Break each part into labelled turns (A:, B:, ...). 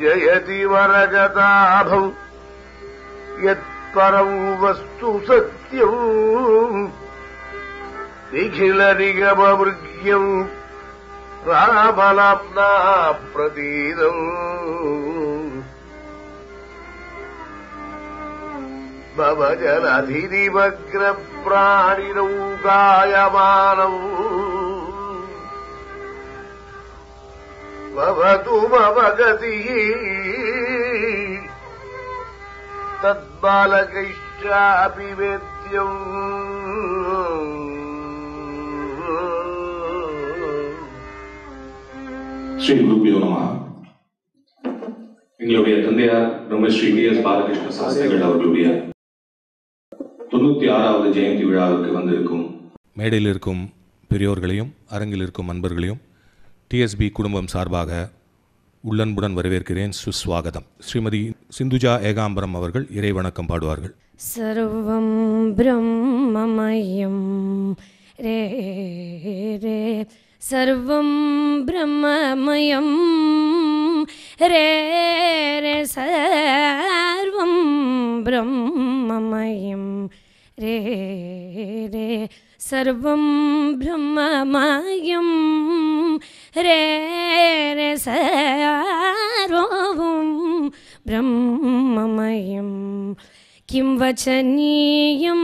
A: जयति वरगताभौ यत्परम् वस्तु सत्यौ निखिल निगमवृग्यम् राफलाप्नाप्रतीनम् भवजलधिनिवग्रप्राणिनौ गायमानौ भवतु मम गतिः तद्बालकैश्चापि वेद्यम्
B: ஸ்ரீ குருபியோ நம எங்களுடைய தந்தையார் நம்ம ஸ்ரீ வி எஸ் பாலகிருஷ்ண சாஸ்திரிகள் அவர்களுடைய தொண்ணூத்தி ஆறாவது ஜெயந்தி விழாவுக்கு வந்திருக்கும் மேடையில் இருக்கும் பெரியோர்களையும் அரங்கில் இருக்கும் அன்பர்களையும் டிஎஸ்பி குடும்பம் சார்பாக உள்ளன்புடன் வரவேற்கிறேன் சுஸ்வாகதம் ஸ்ரீமதி சிந்துஜா ஏகாம்பரம் அவர்கள் இறை வணக்கம் பாடுவார்கள்
A: சர்வம் பிரம்மமயம் ரே ரே சர்வம் பிரம்மமயம் ரே ரே சர்வம் பிரம்மமயம் ரே ரே சர்வம் பிரம்மமயம் രേരസരൂപം ബ്രഹ്മമയം കിം വചനീയം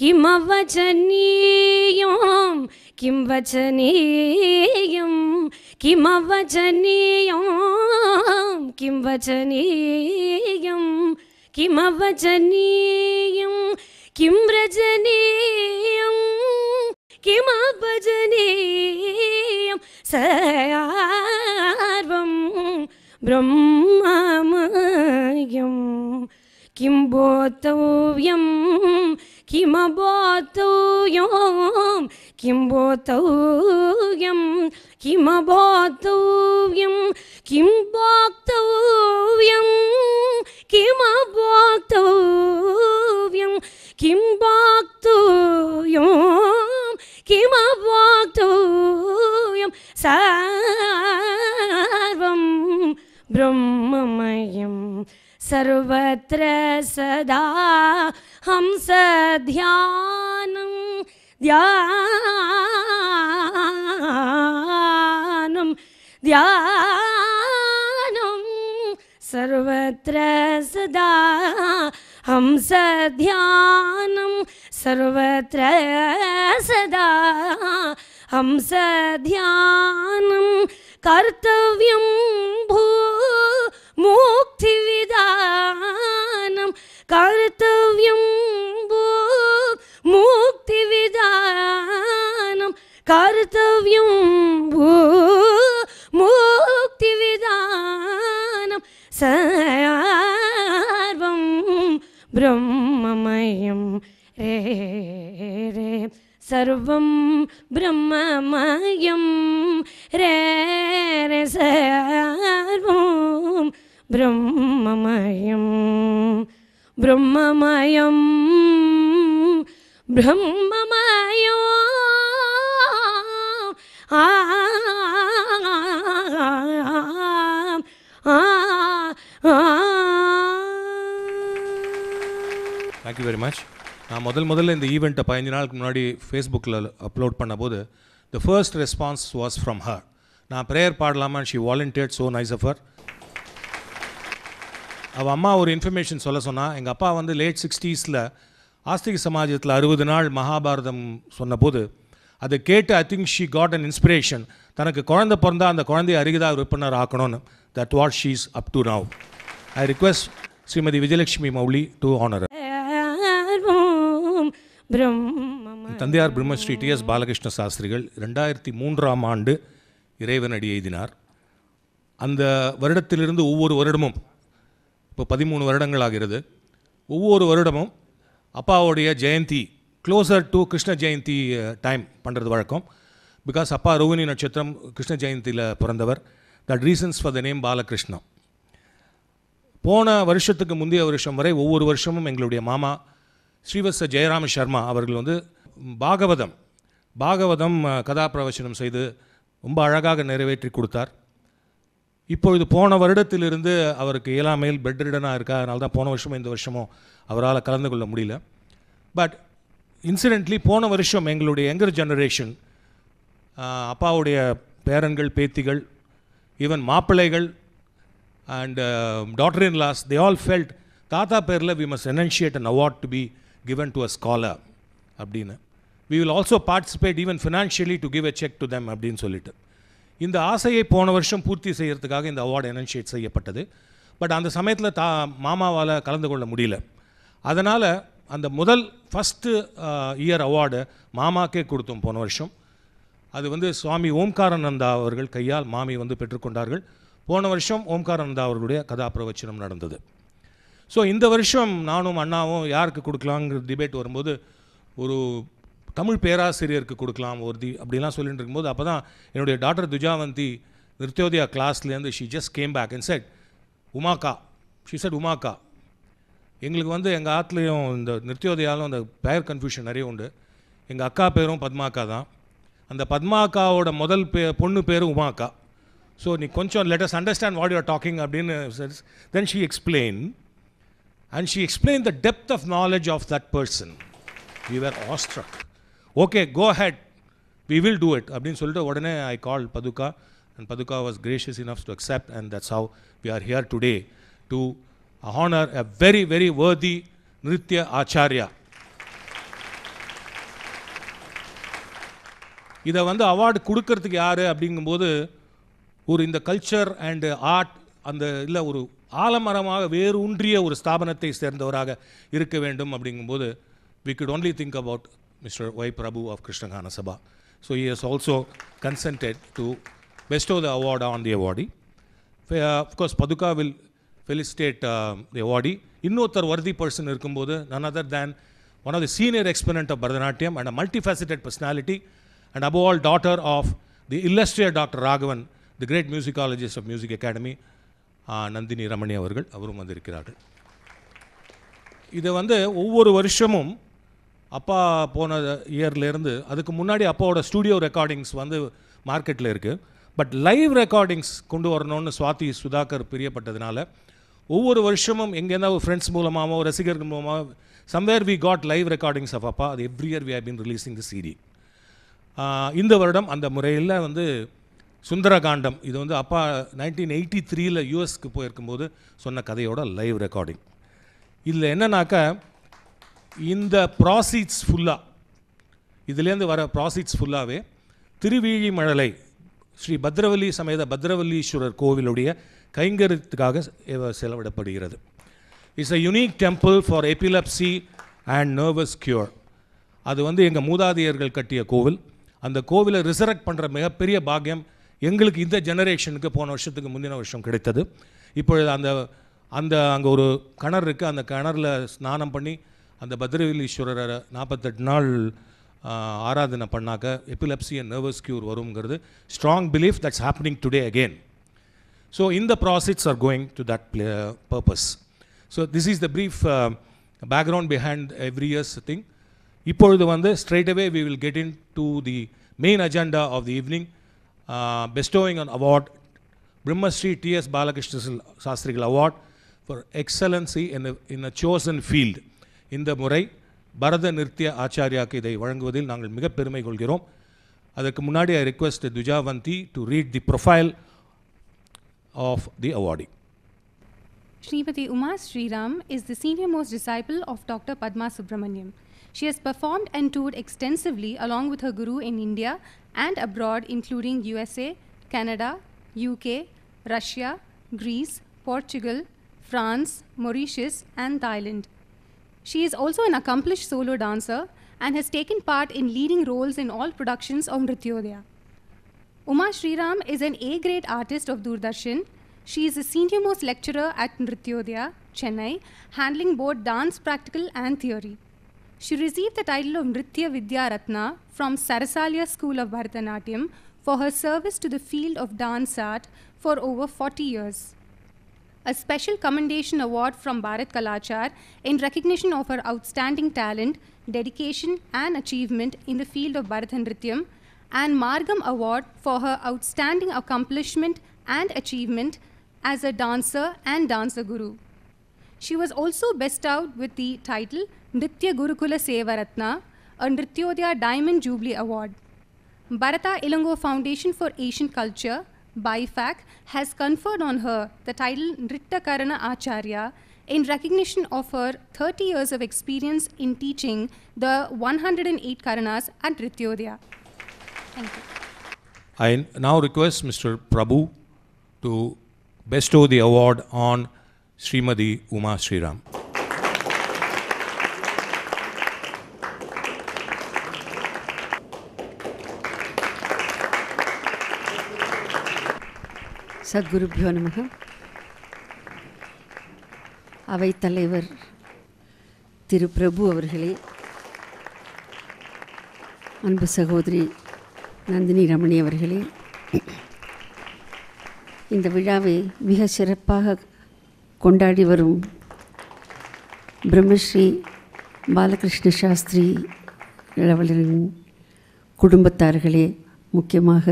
A: കിമവചനീയം കിം വചനീയം കിമവചനീയം കിം വചനീയം കിമവചനീയം കിം രജനീ ബ്രഹ്മമയം കിം ബോധവ്യം കിമബോധവ്യം കിം ബോധവ്യം കിമബോധവ്യം ब्रह्ममयं सर्वत्र सदा हंस ध्यानं ध्यानं सर्वत्र सदा हंस सर्वत्र सदा हंस കർത്തവ്യം ഭൂ മുക്തിവിധാനം കർത്തവ്യം ഭൂ മുക്തിവിധാനം കർത്തവ്യം ഭൂ മുക്തിവിധാനം സർവം ബ്രഹ്മമയം രേ രേ സർവം ബ്രഹ്മമയം രേരസർവം ബ്രഹ്മമയം ബ്രഹ്മമയം ബ്രഹ്മമയോ ആ
B: தேங்க்யூ வெரி மச் நான் முதல் முதல்ல இந்த ஈவெண்ட்டை பதினஞ்சு நாளுக்கு முன்னாடி ஃபேஸ்புக்கில் அப்லோட் பண்ண போது the first response was from her நான் ப்ரேயர் பாடலாமான் ஷி வாலண்டியர்ட் ஸோ நைஸ் அஃபர் அவள் அம்மா ஒரு இன்ஃபர்மேஷன் சொல்ல சொன்னால் எங்கள் அப்பா வந்து லேட் சிக்ஸ்டீஸில் ஆஸ்திக சமாஜத்தில் அறுபது நாள் மகாபாரதம் சொன்னபோது அதை கேட்டு I think she got an inspiration தனக்கு குழந்தை பிறந்தால் அந்த குழந்தைய அருகிதாக விற்பனர் ஆக்கணும்னு that what she's up to now I request Srimathi Vijayalakshmi Mouli to honour பிரம்ம தந்தையார் பிரம்மஸ்ரீ டி எஸ் பாலகிருஷ்ண சாஸ்திரிகள் ரெண்டாயிரத்தி மூன்றாம் ஆண்டு இறைவனடி எழுதினார் அந்த வருடத்திலிருந்து ஒவ்வொரு வருடமும் இப்போ பதிமூணு வருடங்கள் ஆகிறது ஒவ்வொரு வருடமும் அப்பாவுடைய ஜெயந்தி closer to Krishna Jayanthi time பண்ணுறது வழக்கம் பிகாஸ் அப்பா ரோஹிணி நட்சத்திரம் கிருஷ்ண ஜெயந்தியில் பிறந்தவர் that reasons for the name Balakrishnam போன வருஷத்துக்கு முந்தைய வருஷம் வரை ஒவ்வொரு வருஷமும் எங்களுடைய மாமா ஸ்ரீவத்ச ஜெயராம சர்மா அவர்கள் வந்து பாகவதம் பாகவதம் கதாப்பிரவசனம் செய்து ரொம்ப அழகாக நிறைவேற்றி கொடுத்தார் இப்பொழுது போன வருடத்திலிருந்து அவருக்கு இயலாமையில் பெட்ரிடனாக இருக்கா அதனால தான் போன வருஷமும் இந்த வருஷமும் அவரால் கலந்து கொள்ள முடியல பட் இன்சிடென்ட்லி போன வருஷம் எங்களுடைய யங்கர் ஜெனரேஷன் அப்பாவுடைய பேரன்கள் பேத்திகள் ஈவன் மாப்பிள்ளைகள் and doctor in laws they all felt தாத்தா பேரில் we must enunciate an award to be given to a scholar அப்படின்னு we will also participate even financially to give a cheque to them அப்படின்னு சொல்லிட்டு இந்த ஆசையை போன வருஷம் பூர்த்தி செய்கிறதுக்காக இந்த அவார்டு எனன்ஷியேட் செய்யப்பட்டது பட் அந்த சமயத்தில் தா மாமாவால் கலந்து கொள்ள முடியல அதனால் அந்த முதல் ஃபஸ்ட்டு இயர் அவார்டு மாமாக்கே கொடுத்தோம் போன வருஷம் அது வந்து சுவாமி ஓம்காரானந்தா அவர்கள் கையால் மாமி வந்து பெற்றுக்கொண்டார்கள் போன வருஷம் ஓம்காரானந்தா அவர்களுடைய பிரவச்சனம் நடந்தது ஸோ இந்த வருஷம் நானும் அண்ணாவும் யாருக்கு கொடுக்கலாங்கிற டிபேட் வரும்போது ஒரு தமிழ் பேராசிரியருக்கு கொடுக்கலாம் ஒரு தி அப்படிலாம் சொல்லிட்டு இருக்கும்போது அப்போ தான் என்னுடைய டாக்டர் துஜாவந்தி நிருத்யோதயா கிளாஸ்லேருந்து she just came back and said உமாக்கா ஷி செட் உமாக்கா எங்களுக்கு வந்து எங்கள் ஆத்துலேயும் இந்த நிருத்யோதயாலும் அந்த பெயர் கன்ஃபியூஷன் நிறைய உண்டு எங்கள் அக்கா பேரும் பத்மாக்கா தான் அந்த பத்மாக்காவோட முதல் பே பொண்ணு பேர் உமாக்கா ஸோ நீ கொஞ்சம் let's understand what you're talking அப்படின்னு then she explain and she explain the depth of knowledge of that person we were awestruck okay go ahead we will do it அப்படின்னு சொல்லிட்டு உடனே ஐ கால் பதுக்கா and பதுக்கா was gracious enough to accept and that's how we are here today to honour a very very worthy நிருத்திய ஆச்சாரியா இதை வந்து award கொடுக்கறதுக்கு யார் அப்படிங்கும்போது ஒரு இந்த கல்ச்சர் அண்டு ஆர்ட் அந்த இல்லை ஒரு ஆலமரமாக வேறு ஒன்றிய ஒரு ஸ்தாபனத்தை சேர்ந்தவராக இருக்க வேண்டும் அப்படிங்கும்போது we could only think about Mr. Y. Prabhu of Krishna Ghana Sabha. So he has also consented to bestow the award on the awardee. Uh, of course, Paduka will felicitate uh, the awardee. இன்னொருத்தர் worthy person none other than one of the senior exponent of Bharatanatyam and a multifaceted personality and above all daughter of the illustrious Dr. Raghavan, the great musicologist of Music Academy, Nandini uh, Ramani Ramani அவரும் வந்திருக்கிறார்கள் இதை வந்து ஒவ்வொரு வருஷமும் அப்பா போன இயர்லேருந்து அதுக்கு முன்னாடி அப்பாவோட ஸ்டூடியோ ரெக்கார்டிங்ஸ் வந்து மார்க்கெட்டில் இருக்குது பட் லைவ் ரெக்கார்டிங்ஸ் கொண்டு வரணும்னு சுவாதி சுதாகர் பிரியப்பட்டதுனால ஒவ்வொரு வருஷமும் ஒரு ஃப்ரெண்ட்ஸ் மூலமாகவோ ரசிகர்கள் மூலமாக somewhere we got live recordings of அப்பா அது every year we have been releasing the CD இந்த வருடம் அந்த முறையில் வந்து சுந்தரகாண்டம் இது வந்து அப்பா நைன்டீன் எயிட்டி த்ரீயில் யூஎஸ்க்கு போயிருக்கும்போது சொன்ன கதையோட லைவ் ரெக்கார்டிங் இதில் என்னன்னாக்கா இந்த ப்ராசீட்ஸ் ஃபுல்லாக இதுலேருந்து வர ப்ராசீட்ஸ் ஃபுல்லாகவே திருவிழிமழலை ஸ்ரீ பத்ரவல்லி சமேத பத்ரவல்லீஸ்வரர் கோவிலுடைய கைங்கரத்துக்காக செலவிடப்படுகிறது it's a unique temple for epilepsy and nervous cure அது வந்து எங்கள் மூதாதையர்கள் கட்டிய கோவில் அந்த கோவிலை ரிசரக்ட் பண்ணுற மிகப்பெரிய பாக்கியம் எங்களுக்கு இந்த ஜெனரேஷனுக்கு போன வருஷத்துக்கு முந்தின வருஷம் கிடைத்தது இப்பொழுது அந்த அந்த அங்கே ஒரு கிணறு இருக்குது அந்த கிணறுல ஸ்நானம் பண்ணி அந்த பத்ரவில் நாற்பத்தெட்டு நாள் ஆராதனை பண்ணாக்க எபிலப்சி அண்ட் நர்வஸ் க்யூர் வருங்கிறது strong belief that's happening today again so இந்த proceeds are going to that purpose so this is the brief background behind every year's thing இப்பொழுது வந்து straight away we will get into the main agenda of the evening bestowing an award Brahmasri T S Balakrishna Sastrigal award for excellency in in a chosen field இந்த முறை பரத நிருத்திய ஆச்சாரியாக்கு இதை வழங்குவதில் நாங்கள் மிக பெருமை கொள்கிறோம் அதற்கு முன்னாடி I request Tujavanthi to read the profile of the awardee
C: Sripathi Uma Sriram is the senior most disciple of doctor Padma Subrahmanyam she has perform and டூட் extensively along with guru in India and abroad including USA Canada UK Russia Greece Portugal France Mauritius and Thailand She is also an accomplished solo dancer and has taken part in leading roles in all productions of Nrithyodaya. Uma Sriram is an A-grade artist of Doordarshan. She is a senior most lecturer at Nrithyodaya, Chennai, handling both dance practical and theory. She received the title of Nritya Vidya Ratna from Sarasalya School of Bharatanatyam for her service to the field of dance art for over 40 years a special commendation award from Bharat Kalachar in recognition of her outstanding talent, dedication, and achievement in the field of Bharatanatyam, and Margam Award for her outstanding accomplishment and achievement as a dancer and dancer guru. She was also bestowed with the title Nritya Gurukula Sevaratna, a Nrityodaya Diamond Jubilee Award. Bharata Ilango Foundation for Asian Culture BIFAC, has conferred on her the title Nrittakarana Acharya in recognition of her 30 years of experience in teaching the 108 Karanas at Nrityodaya. Thank you.
B: I now request Mr. Prabhu to bestow the award on Srimadi Uma Sriram.
D: சத்குருபியோ நமக அவைத்தலைவர் திரு பிரபு அவர்களே அன்பு சகோதரி நந்தினி ரமணி அவர்களே இந்த விழாவை மிக சிறப்பாக கொண்டாடி வரும் பிரம்மஸ்ரீ பாலகிருஷ்ண சாஸ்திரி இளவலரின் குடும்பத்தார்களே முக்கியமாக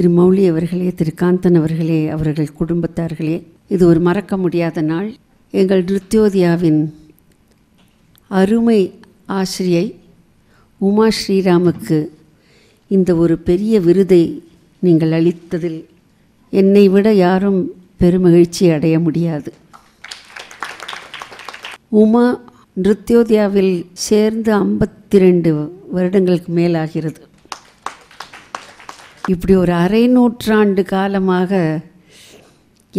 D: திரு மௌலி அவர்களே திரு காந்தன் அவர்களே அவர்கள் குடும்பத்தார்களே இது ஒரு மறக்க முடியாத நாள் எங்கள் நிருத்யோதியாவின் அருமை ஆசிரியை உமா ஸ்ரீராமுக்கு இந்த ஒரு பெரிய விருதை நீங்கள் அளித்ததில் என்னை விட யாரும் பெருமகிழ்ச்சி அடைய முடியாது உமா நிருத்யோதியாவில் சேர்ந்து ஐம்பத்தி ரெண்டு வருடங்களுக்கு மேலாகிறது இப்படி ஒரு அரை நூற்றாண்டு காலமாக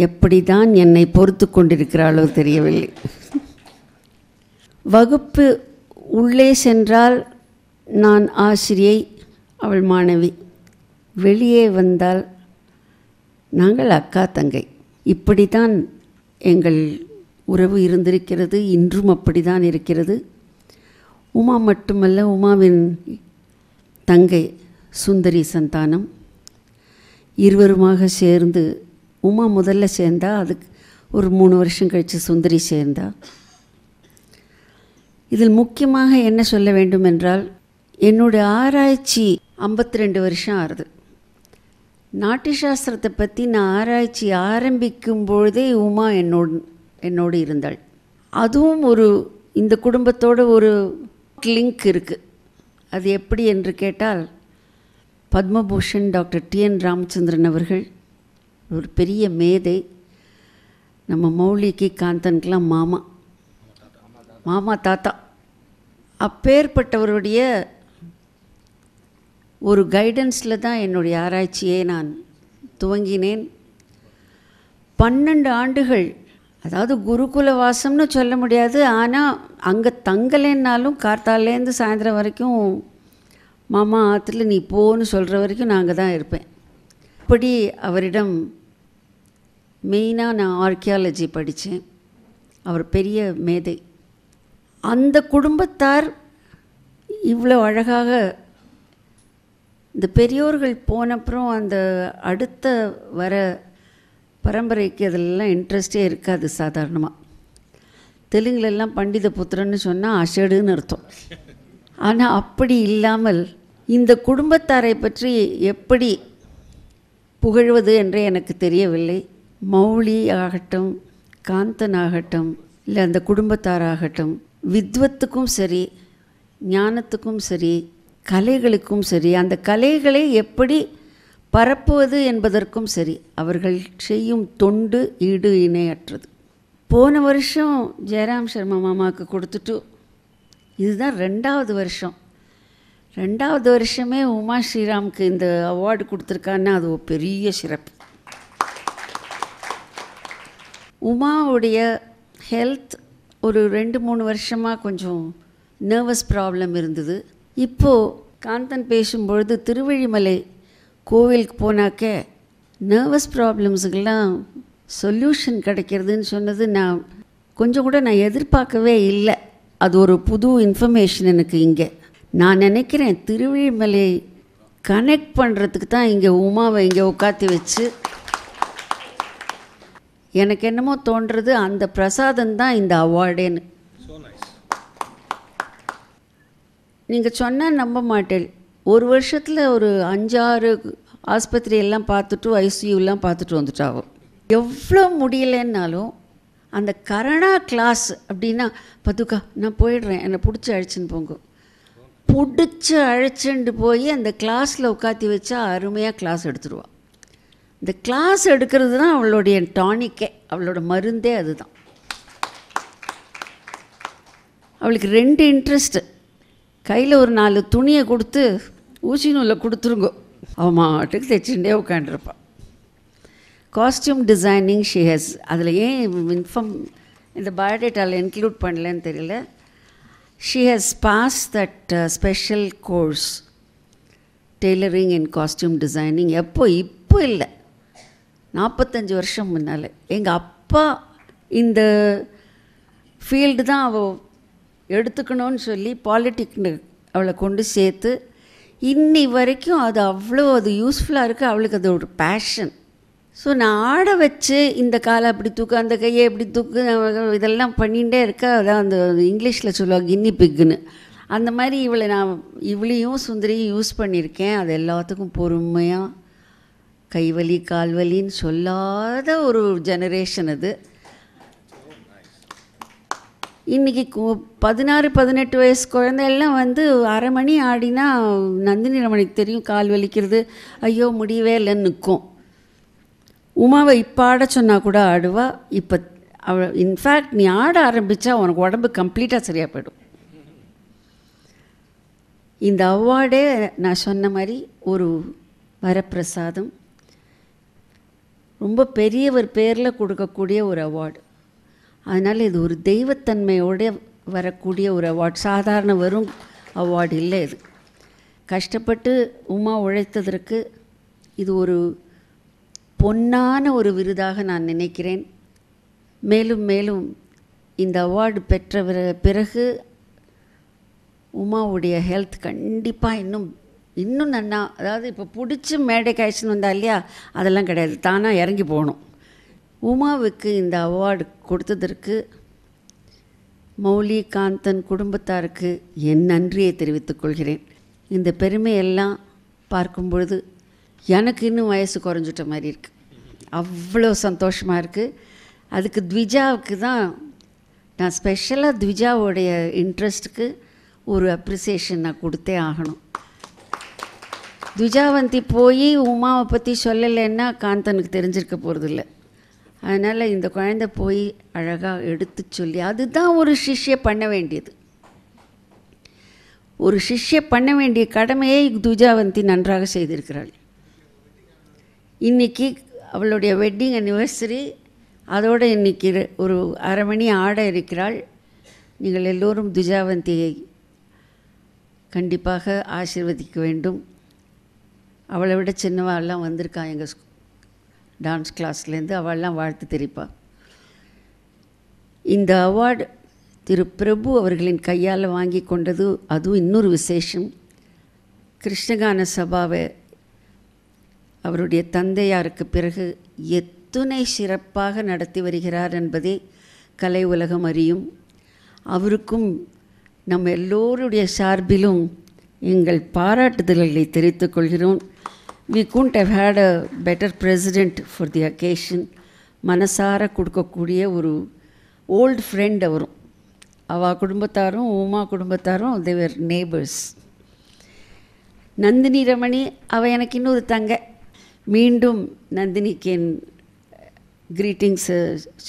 D: எப்படி தான் என்னை பொறுத்து கொண்டிருக்கிறாளோ தெரியவில்லை வகுப்பு உள்ளே சென்றால் நான் ஆசிரியை அவள் மாணவி வெளியே வந்தால் நாங்கள் அக்கா தங்கை இப்படி தான் எங்கள் உறவு இருந்திருக்கிறது இன்றும் அப்படி தான் இருக்கிறது உமா மட்டுமல்ல உமாவின் தங்கை சுந்தரி சந்தானம் இருவருமாக சேர்ந்து உமா முதல்ல சேர்ந்தா அதுக்கு ஒரு மூணு வருஷம் கழித்து சுந்தரி சேர்ந்தா இதில் முக்கியமாக என்ன சொல்ல வேண்டும் என்றால் என்னுடைய ஆராய்ச்சி ஐம்பத்தி ரெண்டு வருஷம் ஆறுது நாட்டிய சாஸ்திரத்தை பற்றி நான் ஆராய்ச்சி ஆரம்பிக்கும் பொழுதே உமா என்னோடு என்னோடு இருந்தாள் அதுவும் ஒரு இந்த குடும்பத்தோட ஒரு லிங்க் இருக்குது அது எப்படி என்று கேட்டால் பத்மபூஷன் டாக்டர் டிஎன் ராமச்சந்திரன் அவர்கள் ஒரு பெரிய மேதை நம்ம மௌலிக்கு காந்தனுக்கெலாம் மாமா மாமா தாத்தா அப்பேற்பட்டவருடைய ஒரு கைடன்ஸில் தான் என்னுடைய ஆராய்ச்சியை நான் துவங்கினேன் பன்னெண்டு ஆண்டுகள் அதாவது குருகுல வாசம்னு சொல்ல முடியாது ஆனால் அங்கே தங்கலைன்னாலும் கார்த்தாலேருந்து சாயந்தரம் வரைக்கும் மாமா ஆற்றுல நீ போன்னு சொல்கிற வரைக்கும் நாங்கள் தான் இருப்பேன் இப்படி அவரிடம் மெயினாக நான் ஆர்கியாலஜி படித்தேன் அவர் பெரிய மேதை அந்த குடும்பத்தார் இவ்வளோ அழகாக இந்த பெரியோர்கள் போனப்புறம் அந்த அடுத்த வர பரம்பரைக்கு அதெல்லாம் இன்ட்ரெஸ்டே இருக்காது சாதாரணமாக தெலுங்குலெல்லாம் பண்டித புத்திரன்னு சொன்னால் அஷடுன்னு அர்த்தம் ஆனால் அப்படி இல்லாமல் இந்த குடும்பத்தாரை பற்றி எப்படி புகழ்வது என்று எனக்கு தெரியவில்லை மௌலி ஆகட்டும் காந்தன் ஆகட்டும் இல்லை அந்த குடும்பத்தாராகட்டும் வித்வத்துக்கும் சரி ஞானத்துக்கும் சரி கலைகளுக்கும் சரி அந்த கலைகளை எப்படி பரப்புவது என்பதற்கும் சரி அவர்கள் செய்யும் தொண்டு ஈடு இணையற்றது போன வருஷம் ஜெயராம் சர்மா மாமாவுக்கு கொடுத்துட்டு இதுதான் ரெண்டாவது வருஷம் ரெண்டாவது வருஷமே உமா ஸ்ரீராமுக்கு இந்த அவார்டு கொடுத்துருக்கான்னு அது ஒரு பெரிய சிறப்பு உமாவுடைய ஹெல்த் ஒரு ரெண்டு மூணு வருஷமாக கொஞ்சம் நர்வஸ் ப்ராப்ளம் இருந்தது இப்போது காந்தன் பேசும்பொழுது திருவழிமலை கோவிலுக்கு போனாக்க நர்வஸ் ப்ராப்ளம்ஸுக்கெல்லாம் சொல்யூஷன் கிடைக்கிறதுன்னு சொன்னது நான் கொஞ்சம் கூட நான் எதிர்பார்க்கவே இல்லை அது ஒரு புது இன்ஃபர்மேஷன் எனக்கு இங்கே நான் நினைக்கிறேன் திருவிழிமலை கனெக்ட் பண்ணுறதுக்கு தான் இங்கே உமாவை இங்கே உட்காத்தி வச்சு எனக்கு என்னமோ தோன்றது அந்த பிரசாதம் தான் இந்த அவார்டேன்னு நீங்கள் சொன்னால் நம்ப மாட்டேன் ஒரு வருஷத்தில் ஒரு அஞ்சாறு ஆஸ்பத்திரி எல்லாம் பார்த்துட்டு ஐசியூலாம் பார்த்துட்டு வந்துட்டாகும் எவ்வளோ முடியலன்னாலும் அந்த கரணா கிளாஸ் அப்படின்னா பதுக்கா நான் போயிடுறேன் என்னை பிடிச்சி அழிச்சின்னு போங்க பிடிச்சி அழைச்சிண்டு போய் அந்த கிளாஸில் உட்காத்தி வச்சா அருமையாக கிளாஸ் எடுத்துருவான் இந்த கிளாஸ் எடுக்கிறது தான் அவளுடைய டானிக்கே அவளோட மருந்தே அதுதான் அவளுக்கு ரெண்டு இன்ட்ரெஸ்ட்டு கையில் ஒரு நாலு துணியை கொடுத்து ஊசி நூலில் கொடுத்துருங்கோ அவன் மாட்டுக்கு தைச்சுட்டே உட்காண்டிருப்பான் காஸ்டியூம் டிசைனிங் ஷி ஹஸ் அதில் ஏன் இன்ஃபார்ம் இந்த பயோடேட்டாவில் இன்க்ளூட் பண்ணலன்னு தெரியல she has passed that special course tailoring tailoring and designing designing. எப்போ இப்போ இல்லை நாற்பத்தஞ்சு வருஷம் முன்னால் எங்கள் அப்பா இந்த ஃபீல்டு தான் அவள் எடுத்துக்கணும்னு சொல்லி பாலிடெக்னிக் அவளை கொண்டு சேர்த்து இன்னி வரைக்கும் அது அவ்வளோ அது யூஸ்ஃபுல்லாக இருக்குது அவளுக்கு அது ஒரு பேஷன் ஸோ நான் ஆட வச்சு இந்த காலை அப்படி தூக்கு அந்த கையை எப்படி தூக்கு இதெல்லாம் பண்ணிகிட்டே இருக்க அதான் அந்த இங்கிலீஷில் சொல்லுவாள் கின்னி பிக்குன்னு அந்த மாதிரி இவளை நான் இவளையும் சுந்தரியும் யூஸ் பண்ணியிருக்கேன் அது எல்லாத்துக்கும் பொறுமையாக கைவலி கால்வலின்னு சொல்லாத ஒரு ஜெனரேஷன் அது இன்றைக்கி பதினாறு பதினெட்டு வயசு குழந்தையெல்லாம் வந்து அரை மணி ஆடினா நந்தினி ரமணிக்கு தெரியும் கால் வலிக்கிறது ஐயோ முடியவே இல்லைன்னு நிற்கும் உமாவை இப்போ ஆட சொன்னால் கூட ஆடுவா இப்போ அவள் இன்ஃபேக்ட் நீ ஆட ஆரம்பித்தா உனக்கு உடம்பு கம்ப்ளீட்டாக சரியாக போயிடும் இந்த அவார்டே நான் சொன்ன மாதிரி ஒரு வரப்பிரசாதம் ரொம்ப பெரியவர் பேரில் கொடுக்கக்கூடிய ஒரு அவார்டு அதனால் இது ஒரு தெய்வத்தன்மையோட வரக்கூடிய ஒரு அவார்டு சாதாரண வரும் அவார்டு இல்லை இது கஷ்டப்பட்டு உமா உழைத்ததற்கு இது ஒரு பொன்னான ஒரு விருதாக நான் நினைக்கிறேன் மேலும் மேலும் இந்த அவார்டு பெற்ற பிறகு உமாவுடைய ஹெல்த் கண்டிப்பாக இன்னும் இன்னும் நன்னா அதாவது இப்போ பிடிச்சி மேடை காய்ச்சின்னு வந்தா இல்லையா அதெல்லாம் கிடையாது தானாக இறங்கி போகணும் உமாவுக்கு இந்த அவார்டு கொடுத்ததற்கு மௌலி காந்தன் குடும்பத்தாருக்கு என் நன்றியை தெரிவித்துக் கொள்கிறேன் இந்த பெருமையெல்லாம் பார்க்கும் பொழுது எனக்கு இன்னும் வயசு குறைஞ்சிட்ட மாதிரி இருக்குது அவ்வளோ சந்தோஷமாக இருக்குது அதுக்கு த்விஜாவுக்கு தான் நான் ஸ்பெஷலாக த்விஜாவோடைய இன்ட்ரெஸ்ட்டுக்கு ஒரு அப்ரிசியேஷன் நான் கொடுத்தே ஆகணும் துஜாவந்தி போய் உமாவை பற்றி சொல்லலைன்னா காந்தனுக்கு தெரிஞ்சிருக்க போகிறதில்ல அதனால் இந்த குழந்தை போய் அழகாக எடுத்து சொல்லி அதுதான் ஒரு சிஷ்ய பண்ண வேண்டியது ஒரு சிஷ்ய பண்ண வேண்டிய கடமையை துஜாவந்தி நன்றாக செய்திருக்கிறாள் இன்றைக்கி அவளுடைய வெட்டிங் அனிவர்சரி அதோடு இன்றைக்கி ஒரு அரை மணி ஆட இருக்கிறாள் நீங்கள் எல்லோரும் துஜாவந்தியை கண்டிப்பாக ஆசிர்வதிக்க வேண்டும் அவளை விட சின்னவாள்லாம் வந்திருக்கா எங்கள் டான்ஸ் கிளாஸ்லேருந்து அவள்லாம் வாழ்த்து தெரிப்பாள் இந்த அவார்டு திரு பிரபு அவர்களின் கையால் வாங்கி கொண்டது அதுவும் இன்னொரு விசேஷம் கிருஷ்ணகான சபாவை அவருடைய தந்தையாருக்கு பிறகு எத்துணை சிறப்பாக நடத்தி வருகிறார் என்பதை கலை உலகம் அறியும் அவருக்கும் நம் எல்லோருடைய சார்பிலும் எங்கள் பாராட்டுதல்களை தெரிவித்துக் கொள்கிறோம் we could have had a better president for the occasion மனசார கொடுக்கக்கூடிய ஒரு ஓல்டு ஃப்ரெண்ட் அவரும் அவ குடும்பத்தாரும் உமா குடும்பத்தாரும் தேவர் நேபர்ஸ் நந்தினி ரமணி அவள் எனக்கு இன்னொரு தங்கை மீண்டும் நந்தினிக்கு என் க்ரீட்டிங்ஸு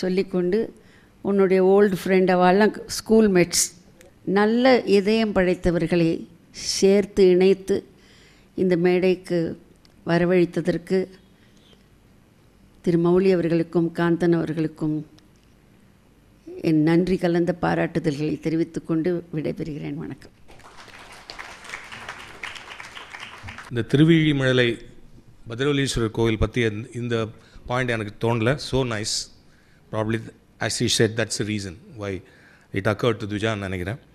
D: சொல்லிக்கொண்டு உன்னுடைய ஓல்டு ஃப்ரெண்ட் அவெல்லாம் ஸ்கூல்மேட்ஸ் நல்ல இதயம் படைத்தவர்களை சேர்த்து இணைத்து இந்த மேடைக்கு வரவழைத்ததற்கு திரு மௌலி அவர்களுக்கும் காந்தன் அவர்களுக்கும் என் நன்றி கலந்த பாராட்டுதல்களை தெரிவித்துக்கொண்டு விடைபெறுகிறேன் வணக்கம்
B: இந்த திருவிழிமழலை பத்ரவலீஸ்வரர் கோவில் பற்றி இந்த பாயிண்ட் எனக்கு தோணலை so nice probably as he said that's reason why it occurred த்விஜான்னு நினைக்கிறேன்